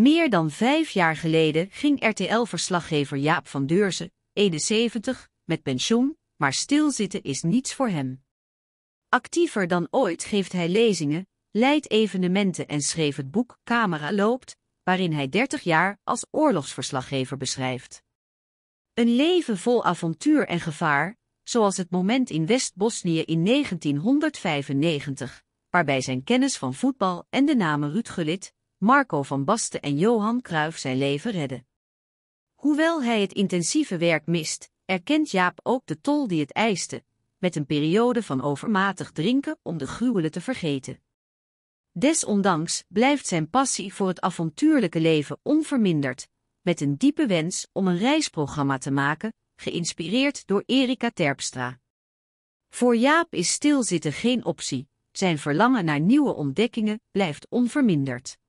Meer dan vijf jaar geleden ging RTL-verslaggever Jaap van Deurzen, 71, e met pensioen, maar stilzitten is niets voor hem. Actiever dan ooit geeft hij lezingen, leidt evenementen en schreef het boek Camera loopt, waarin hij 30 jaar als oorlogsverslaggever beschrijft. Een leven vol avontuur en gevaar, zoals het moment in West-Bosnië in 1995, waarbij zijn kennis van voetbal en de namen Ruud Gullit, Marco van Basten en Johan Cruijff zijn leven redden. Hoewel hij het intensieve werk mist, erkent Jaap ook de tol die het eiste, met een periode van overmatig drinken om de gruwelen te vergeten. Desondanks blijft zijn passie voor het avontuurlijke leven onverminderd, met een diepe wens om een reisprogramma te maken, geïnspireerd door Erika Terpstra. Voor Jaap is stilzitten geen optie, zijn verlangen naar nieuwe ontdekkingen blijft onverminderd.